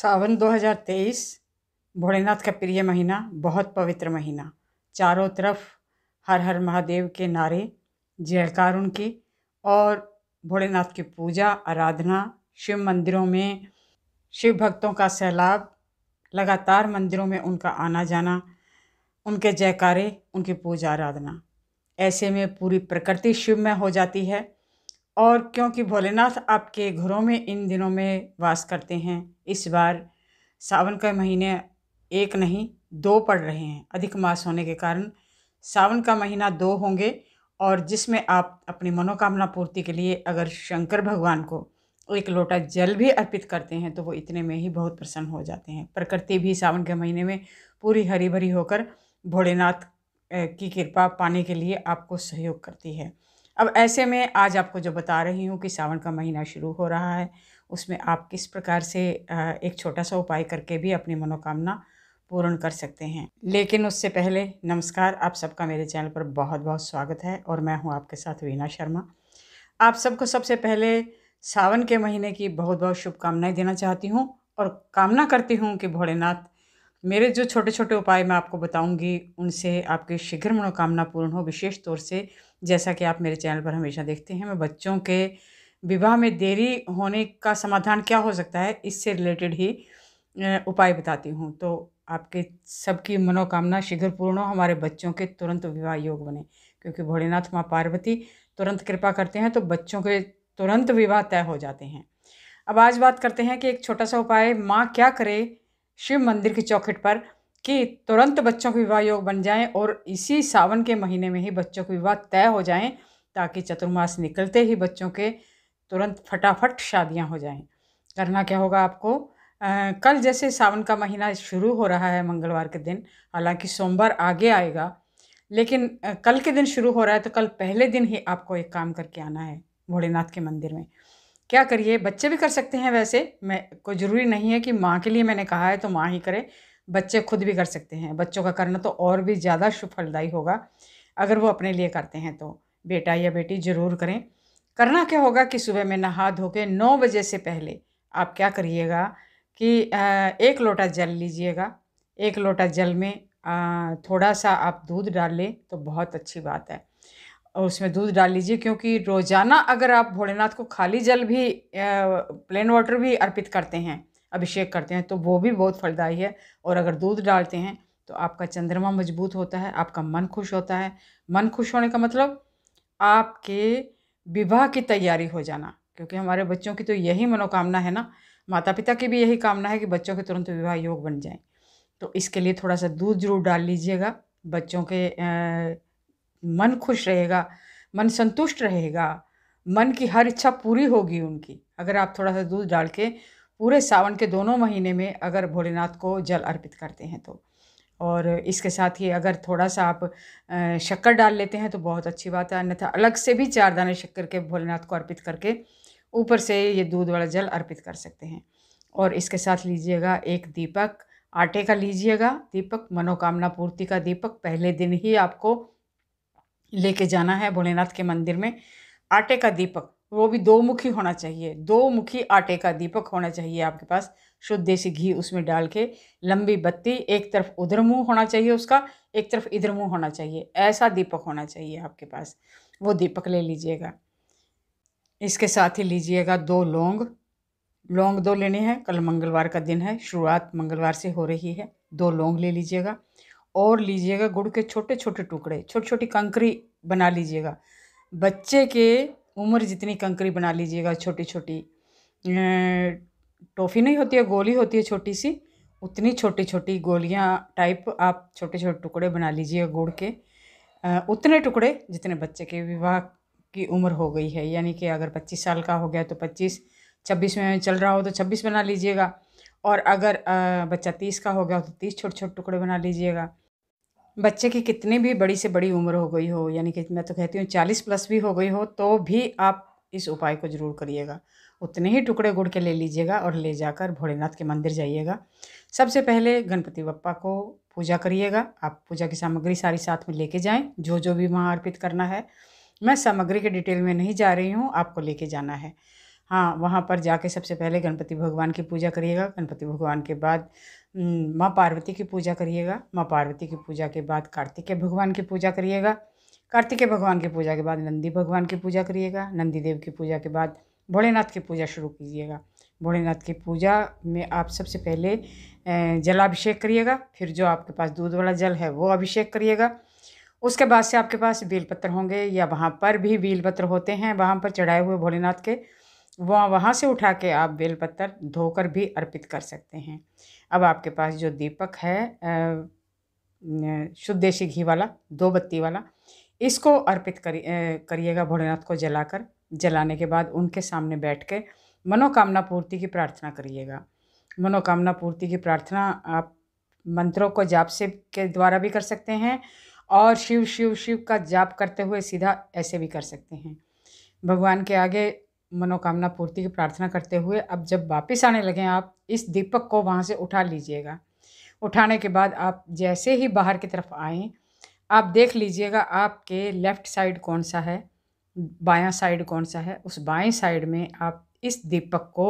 सावन 2023 भोलेनाथ का प्रिय महीना बहुत पवित्र महीना चारों तरफ हर हर महादेव के नारे जयकार उनकी और भोलेनाथ की पूजा आराधना शिव मंदिरों में शिव भक्तों का सैलाब लगातार मंदिरों में उनका आना जाना उनके जयकारे उनकी पूजा आराधना ऐसे में पूरी प्रकृति शिव में हो जाती है और क्योंकि भोलेनाथ आपके घरों में इन दिनों में वास करते हैं इस बार सावन का महीने एक नहीं दो पड़ रहे हैं अधिक मास होने के कारण सावन का महीना दो होंगे और जिसमें आप अपनी मनोकामना पूर्ति के लिए अगर शंकर भगवान को एक लोटा जल भी अर्पित करते हैं तो वो इतने में ही बहुत प्रसन्न हो जाते हैं प्रकृति भी सावन के महीने में पूरी हरी भरी होकर भोलेनाथ की कृपा पाने के लिए आपको सहयोग करती है अब ऐसे में आज आपको जो बता रही हूँ कि सावन का महीना शुरू हो रहा है उसमें आप किस प्रकार से एक छोटा सा उपाय करके भी अपनी मनोकामना पूर्ण कर सकते हैं लेकिन उससे पहले नमस्कार आप सबका मेरे चैनल पर बहुत बहुत स्वागत है और मैं हूँ आपके साथ वीना शर्मा आप सबको सबसे पहले सावन के महीने की बहुत बहुत शुभकामनाएं देना चाहती हूँ और कामना करती हूँ कि भोलेनाथ मेरे जो छोटे छोटे उपाय मैं आपको बताऊंगी उनसे आपकी शीघ्र मनोकामना पूर्ण हो विशेष तौर से जैसा कि आप मेरे चैनल पर हमेशा देखते हैं मैं बच्चों के विवाह में देरी होने का समाधान क्या हो सकता है इससे रिलेटेड ही उपाय बताती हूँ तो आपके सबकी मनोकामना शीघ्र पूर्ण हो हमारे बच्चों के तुरंत विवाह योग बने क्योंकि भोलेनाथ माँ पार्वती तुरंत कृपा करते हैं तो बच्चों के तुरंत विवाह तय हो जाते हैं अब आज बात करते हैं कि एक छोटा सा उपाय माँ क्या करे शिव मंदिर की चौखट पर कि तुरंत बच्चों के विवाह योग बन जाएं और इसी सावन के महीने में ही बच्चों के विवाह तय हो जाएं ताकि चतुर्मास निकलते ही बच्चों के तुरंत फटाफट शादियां हो जाएं करना क्या होगा आपको आ, कल जैसे सावन का महीना शुरू हो रहा है मंगलवार के दिन हालांकि सोमवार आगे आएगा लेकिन आ, कल के दिन शुरू हो रहा है तो कल पहले दिन ही आपको एक काम करके आना है भोलेनाथ के मंदिर में क्या करिए बच्चे भी कर सकते हैं वैसे मैं कोई ज़रूरी नहीं है कि माँ के लिए मैंने कहा है तो माँ ही करे बच्चे खुद भी कर सकते हैं बच्चों का करना तो और भी ज़्यादा सुफलदायी होगा अगर वो अपने लिए करते हैं तो बेटा या बेटी ज़रूर करें करना क्या होगा कि सुबह में नहा धो के नौ बजे से पहले आप क्या करिएगा कि एक लोटा जल लीजिएगा एक लोटा जल में थोड़ा सा आप दूध डाल लें तो बहुत अच्छी बात है और उसमें दूध डाल लीजिए क्योंकि रोज़ाना अगर आप भोलेनाथ को खाली जल भी प्लेन वाटर भी अर्पित करते हैं अभिषेक करते हैं तो वो भी बहुत फलदायी है और अगर दूध डालते हैं तो आपका चंद्रमा मजबूत होता है आपका मन खुश होता है मन खुश होने का मतलब आपके विवाह की तैयारी हो जाना क्योंकि हमारे बच्चों की तो यही मनोकामना है ना माता पिता की भी यही कामना है कि बच्चों के तुरंत विवाह योग बन जाए तो इसके लिए थोड़ा सा दूध जरूर डाल लीजिएगा बच्चों के मन खुश रहेगा मन संतुष्ट रहेगा मन की हर इच्छा पूरी होगी उनकी अगर आप थोड़ा सा दूध डाल के पूरे सावन के दोनों महीने में अगर भोलेनाथ को जल अर्पित करते हैं तो और इसके साथ ही अगर थोड़ा सा आप शक्कर डाल लेते हैं तो बहुत अच्छी बात है अन्यथा अलग से भी चार दाने शक्कर के भोलेनाथ को अर्पित करके ऊपर से ये दूध वाला जल अर्पित कर सकते हैं और इसके साथ लीजिएगा एक दीपक आटे का लीजिएगा दीपक मनोकामना पूर्ति का दीपक पहले दिन ही आपको लेके जाना है भोलेनाथ के मंदिर में आटे का दीपक वो भी दो मुखी होना चाहिए दो मुखी आटे का दीपक होना चाहिए आपके पास शुद्ध देसी घी उसमें डाल के लंबी बत्ती एक तरफ उधर मुँह होना चाहिए उसका एक तरफ इधर मुँह होना चाहिए ऐसा दीपक होना चाहिए आपके पास वो दीपक ले लीजिएगा इसके साथ ही लीजिएगा दो लौंग लौंग दो लेने हैं कल मंगलवार का दिन है शुरुआत मंगलवार से हो रही है दो लौंग ले लीजिएगा और लीजिएगा गुड़ के छोटे छोटे टुकड़े छोटी छोटी कंकरी बना लीजिएगा बच्चे के उम्र जितनी कंकरी बना लीजिएगा छोटी छोटी टॉफ़ी नहीं होती है गोली होती है छोटी सी उतनी छोटी छोटी गोलियाँ टाइप आप छोटे छोटे टुकड़े बना लीजिएगा गुड़ के उतने टुकड़े जितने बच्चे के विवाह की उम्र हो गई है यानी कि अगर पच्चीस साल का हो गया तो पच्चीस छब्बीस में चल रहा हो तो छब्बीस बना लीजिएगा और अगर बच्चा तीस का हो गया तो तीस छोटे छोटे टुकड़े बना लीजिएगा बच्चे की कितनी भी बड़ी से बड़ी उम्र हो गई हो यानी कि मैं तो कहती हूँ चालीस प्लस भी हो गई हो तो भी आप इस उपाय को ज़रूर करिएगा उतने ही टुकड़े गुड़ के ले लीजिएगा और ले जाकर भोलेनाथ के मंदिर जाइएगा सबसे पहले गणपति बप्पा को पूजा करिएगा आप पूजा की सामग्री सारी साथ में लेके जाएं जो जो भी वहाँ अर्पित करना है मैं सामग्री के डिटेल में नहीं जा रही हूँ आपको लेके जाना है हाँ वहाँ पर जाके सबसे पहले गणपति भगवान की पूजा करिएगा गणपति भगवान के बाद माँ पार्वती की पूजा करिएगा माँ पार्वती की पूजा के बाद कार्तिकेय भगवान की पूजा करिएगा कार्तिकेय भगवान की पूजा के बाद नंदी भगवान की पूजा करिएगा नंदी देव की पूजा के बाद भोलेनाथ की पूजा शुरू कीजिएगा भोलेनाथ की पूजा में आप सबसे पहले जलाभिषेक करिएगा फिर जो आपके पास दूध वाला जल है वो अभिषेक करिएगा उसके बाद से आपके पास बेलपत्र होंगे या वहाँ पर भी बेलपत्र होते हैं वहाँ पर चढ़ाए हुए भोलेनाथ के वह वहाँ से उठा के आप बेलपत्र धोकर भी अर्पित कर सकते हैं अब आपके पास जो दीपक है शुद्ध देशी घी वाला दो बत्ती वाला इसको अर्पित करिएगा भोलेनाथ को जलाकर जलाने के बाद उनके सामने बैठ के मनोकामना पूर्ति की प्रार्थना करिएगा मनोकामना पूर्ति की प्रार्थना आप मंत्रों को जाप से के द्वारा भी कर सकते हैं और शिव शिव शिव का जाप करते हुए सीधा ऐसे भी कर सकते हैं भगवान के आगे मनोकामना पूर्ति की प्रार्थना करते हुए अब जब वापस आने लगें आप इस दीपक को वहाँ से उठा लीजिएगा उठाने के बाद आप जैसे ही बाहर की तरफ आए आप देख लीजिएगा आपके लेफ़्ट साइड कौन सा है बायां साइड कौन सा है उस बाएं साइड में आप इस दीपक को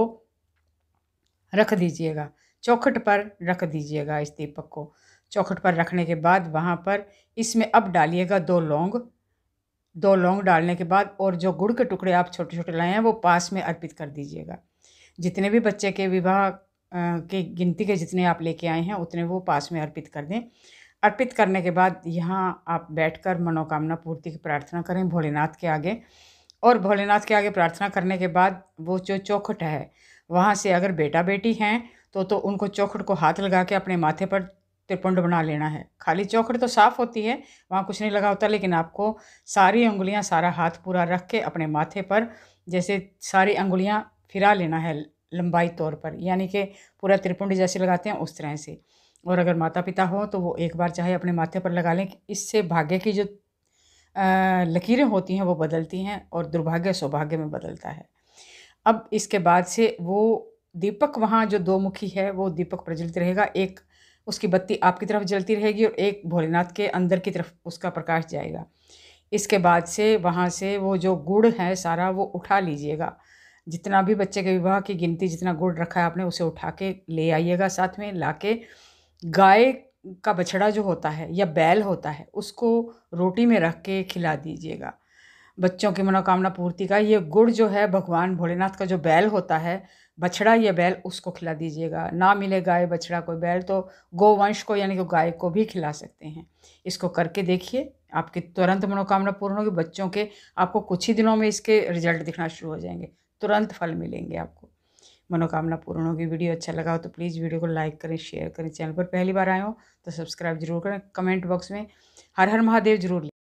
रख दीजिएगा चौखट पर रख दीजिएगा इस दीपक को चौखट पर रखने के बाद वहाँ पर इसमें अब डालिएगा दो लौंग दो लौंग डालने के बाद और जो गुड़ के टुकड़े आप छोटे छोटे लाए हैं वो पास में अर्पित कर दीजिएगा जितने भी बच्चे के विवाह के गिनती के जितने आप लेके आए हैं उतने वो पास में अर्पित कर दें अर्पित करने के बाद यहाँ आप बैठकर मनोकामना पूर्ति की प्रार्थना करें भोलेनाथ के आगे और भोलेनाथ के आगे प्रार्थना करने के बाद वो जो चौखट है वहाँ से अगर बेटा बेटी हैं तो तो उनको चौखट को हाथ लगा के अपने माथे पर त्रिपुंड बना लेना है खाली चौखट तो साफ़ होती है वहाँ कुछ नहीं लगा होता लेकिन आपको सारी उंगलियाँ सारा हाथ पूरा रख के अपने माथे पर जैसे सारी उंगलियाँ फिरा लेना है लंबाई तौर पर यानी कि पूरा त्रिपुंड जैसे लगाते हैं उस तरह से और अगर माता पिता हो तो वो एक बार चाहे अपने माथे पर लगा लें इससे भाग्य की जो लकीरें होती हैं वो बदलती हैं और दुर्भाग्य सौभाग्य में बदलता है अब इसके बाद से वो दीपक वहाँ जो दो मुखी है वो दीपक प्रज्वलित रहेगा एक उसकी बत्ती आपकी तरफ जलती रहेगी और एक भोलेनाथ के अंदर की तरफ उसका प्रकाश जाएगा इसके बाद से वहाँ से वो जो गुड़ है सारा वो उठा लीजिएगा जितना भी बच्चे के विवाह की गिनती जितना गुड़ रखा है आपने उसे उठा के ले आइएगा साथ में ला के गाय का बछड़ा जो होता है या बैल होता है उसको रोटी में रख के खिला दीजिएगा बच्चों की मनोकामना पूर्ति का ये गुड़ जो है भगवान भोलेनाथ का जो बैल होता है बछड़ा या बैल उसको खिला दीजिएगा ना मिले गाय बछड़ा कोई बैल तो गोवंश को यानी कि गाय को भी खिला सकते हैं इसको करके देखिए आपकी तुरंत मनोकामना पूर्ण होगी बच्चों के आपको कुछ ही दिनों में इसके रिजल्ट दिखना शुरू हो जाएंगे तुरंत फल मिलेंगे आपको मनोकामना पूर्ण होगी वीडियो अच्छा लगा हो तो प्लीज़ वीडियो को लाइक करें शेयर करें चैनल पर पहली बार आए हो तो सब्सक्राइब जरूर करें कमेंट बॉक्स में हर हर महादेव जरूर